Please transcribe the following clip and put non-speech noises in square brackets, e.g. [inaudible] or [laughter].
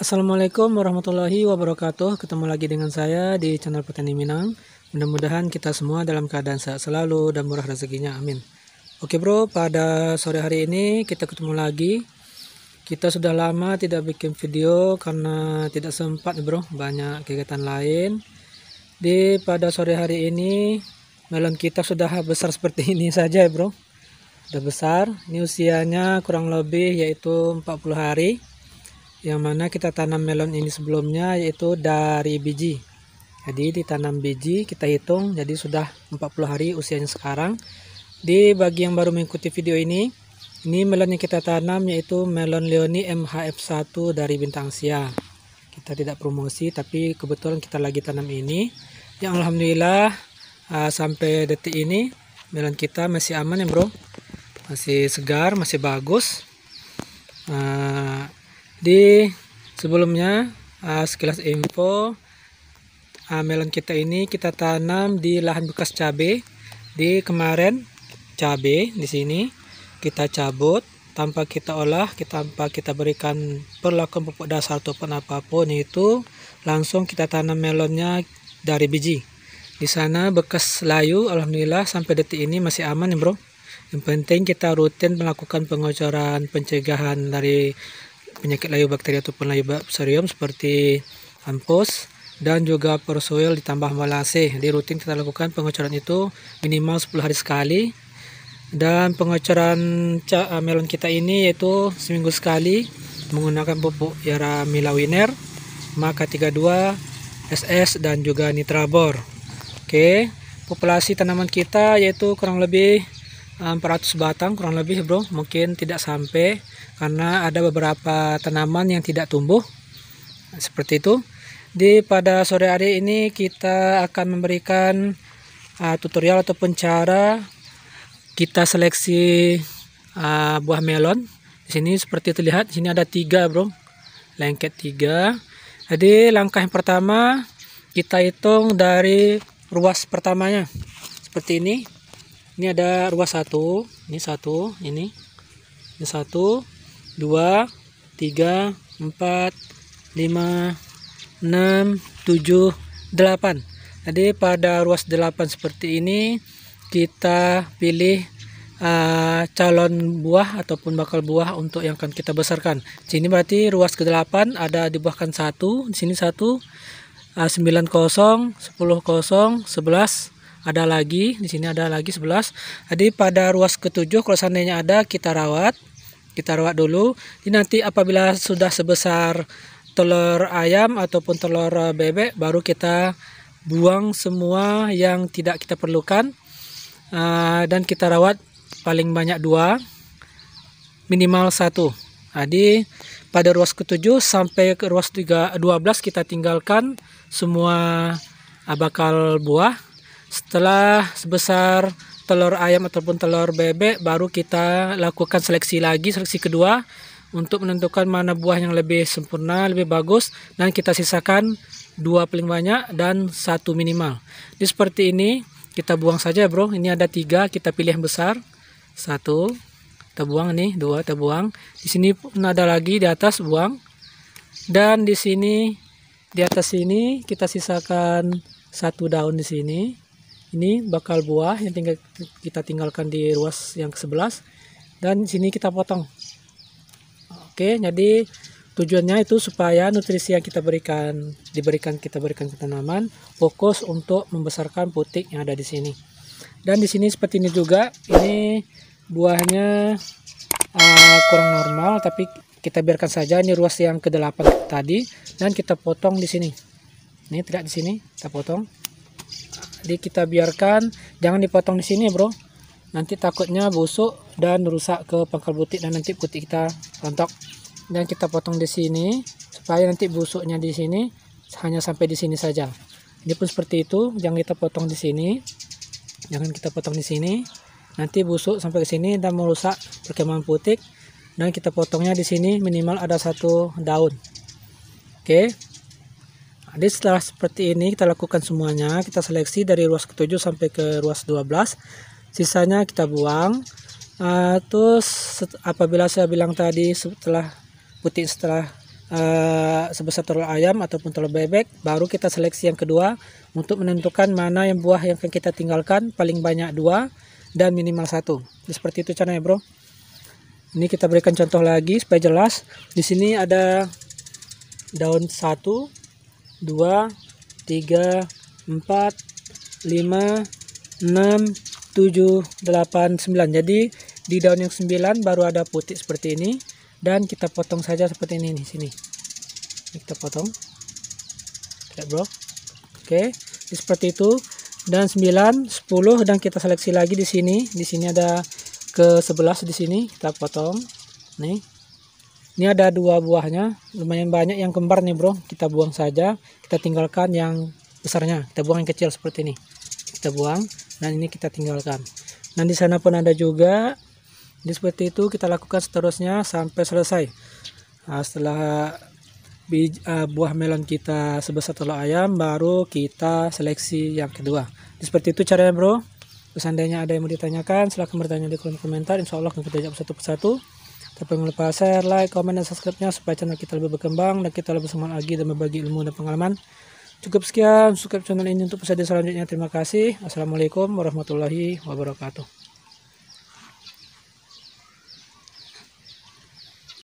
Assalamualaikum warahmatullahi wabarakatuh. Ketemu lagi dengan saya di channel Petani Minang. Mudah-mudahan kita semua dalam keadaan sehat selalu dan murah rezekinya. Amin. Oke bro, pada sore hari ini kita ketemu lagi. Kita sudah lama tidak bikin video karena tidak sempat bro, banyak kegiatan lain. Di pada sore hari ini melon kita sudah [laughs] besar seperti ini saja ya bro. Sudah besar. Ini usianya kurang lebih yaitu 40 hari yang mana kita tanam melon ini sebelumnya yaitu dari biji jadi ditanam biji kita hitung jadi sudah 40 hari usianya sekarang di bagi yang baru mengikuti video ini ini melon yang kita tanam yaitu melon leoni MHF1 dari bintang sia kita tidak promosi tapi kebetulan kita lagi tanam ini yang Alhamdulillah ah, sampai detik ini melon kita masih aman ya bro masih segar masih bagus ah, di sebelumnya uh, sekilas info uh, melon kita ini kita tanam di lahan bekas cabe di kemarin cabe di sini kita cabut tanpa kita olah kita tanpa kita berikan perlakuan pupuk dasar ataupun apapun itu langsung kita tanam melonnya dari biji di sana bekas layu alhamdulillah sampai detik ini masih aman ya bro yang penting kita rutin melakukan pengocoran pencegahan dari penyakit layu bakteri ataupun layu bakterium seperti ampos dan juga persoil ditambah malase. Di rutin kita lakukan pengocoran itu minimal 10 hari sekali. Dan pengocoran eh, melon kita ini yaitu seminggu sekali menggunakan pupuk Yara Milawiner, Maka 32, SS dan juga Nitrabor. Oke, populasi tanaman kita yaitu kurang lebih 400 ah, batang kurang lebih bro mungkin tidak sampai karena ada beberapa tanaman yang tidak tumbuh seperti itu di pada sore hari ini kita akan memberikan uh, tutorial ataupun cara kita seleksi uh, buah melon di sini seperti terlihat di sini ada tiga bro lengket tiga jadi langkah yang pertama kita hitung dari ruas pertamanya seperti ini ini ada ruas satu ini satu ini ini satu dua tiga empat lima enam tujuh delapan jadi pada ruas delapan seperti ini kita pilih uh, calon buah ataupun bakal buah untuk yang akan kita besarkan sini berarti ruas ke delapan ada dibuahkan satu di sini satu ah, sembilan kosong sepuluh kosong sebelas ada lagi di sini ada lagi 11 jadi pada ruas ketujuh kalau seandainya ada kita rawat kita rawat dulu Jadi nanti apabila sudah sebesar telur ayam ataupun telur eh, bebek baru kita buang semua yang tidak kita perlukan uh, dan kita rawat paling banyak dua minimal satu jadi nah, pada ruas ketujuh sampai ke ruas 3, 12 kita tinggalkan semua eh, bakal buah setelah sebesar telur ayam ataupun telur bebek baru kita lakukan seleksi lagi seleksi kedua untuk menentukan mana buah yang lebih sempurna lebih bagus dan kita sisakan dua paling banyak dan satu minimal Di seperti ini kita buang saja bro ini ada tiga kita pilih yang besar satu kita buang nih dua kita buang di sini pun ada lagi di atas buang dan di sini di atas ini kita sisakan satu daun di sini ini bakal buah yang tinggal kita tinggalkan di ruas yang ke-11 dan sini kita potong oke jadi tujuannya itu supaya nutrisi yang kita berikan diberikan kita berikan ke tanaman fokus untuk membesarkan putik yang ada di sini dan di sini seperti ini juga ini buahnya uh, kurang normal tapi kita biarkan saja ini ruas yang ke-8 tadi dan kita potong di sini. Ini tidak di sini, kita potong jadi kita biarkan jangan dipotong di sini bro nanti takutnya busuk dan rusak ke pangkal butik dan nanti butik kita rontok dan kita potong di sini supaya nanti busuknya di sini hanya sampai di sini saja ini pun seperti itu jangan kita potong di sini jangan kita potong di sini nanti busuk sampai ke sini dan merusak perkembangan putik dan kita potongnya di sini minimal ada satu daun oke okay. Jadi setelah seperti ini kita lakukan semuanya, kita seleksi dari ruas ke-7 sampai ke ruas 12. Sisanya kita buang. Uh, terus apabila saya bilang tadi setelah putih setelah uh, sebesar telur ayam ataupun telur bebek, baru kita seleksi yang kedua untuk menentukan mana yang buah yang akan kita tinggalkan paling banyak dua dan minimal satu. Jadi, Seperti itu caranya, Bro. Ini kita berikan contoh lagi supaya jelas. Di sini ada daun satu 2, 3, 4, 5, 6, 7, 8, 9. Jadi di daun yang 9 baru ada putih seperti ini dan kita potong saja seperti ini di sini. Ini kita potong. Lihat bro. Oke, jadi seperti itu dan 9, 10 dan kita seleksi lagi di sini. Di sini ada ke 11 di sini kita potong. Nih. Ini ada dua buahnya, lumayan banyak yang kembar nih bro. Kita buang saja, kita tinggalkan yang besarnya. Kita buang yang kecil seperti ini. Kita buang, dan ini kita tinggalkan. Dan di sana pun ada juga. Jadi seperti itu kita lakukan seterusnya sampai selesai. Nah, setelah ah, buah melon kita sebesar telur ayam baru kita seleksi yang kedua seperti itu caranya bro seandainya ada yang mau ditanyakan silahkan bertanya di kolom komentar insya Allah akan kita jawab satu persatu tapi jangan lupa share, like, komen, dan subscribe-nya supaya channel kita lebih berkembang dan kita lebih semangat lagi dan berbagi ilmu dan pengalaman. Cukup sekian, subscribe channel ini untuk episode selanjutnya. Terima kasih. Assalamualaikum warahmatullahi wabarakatuh.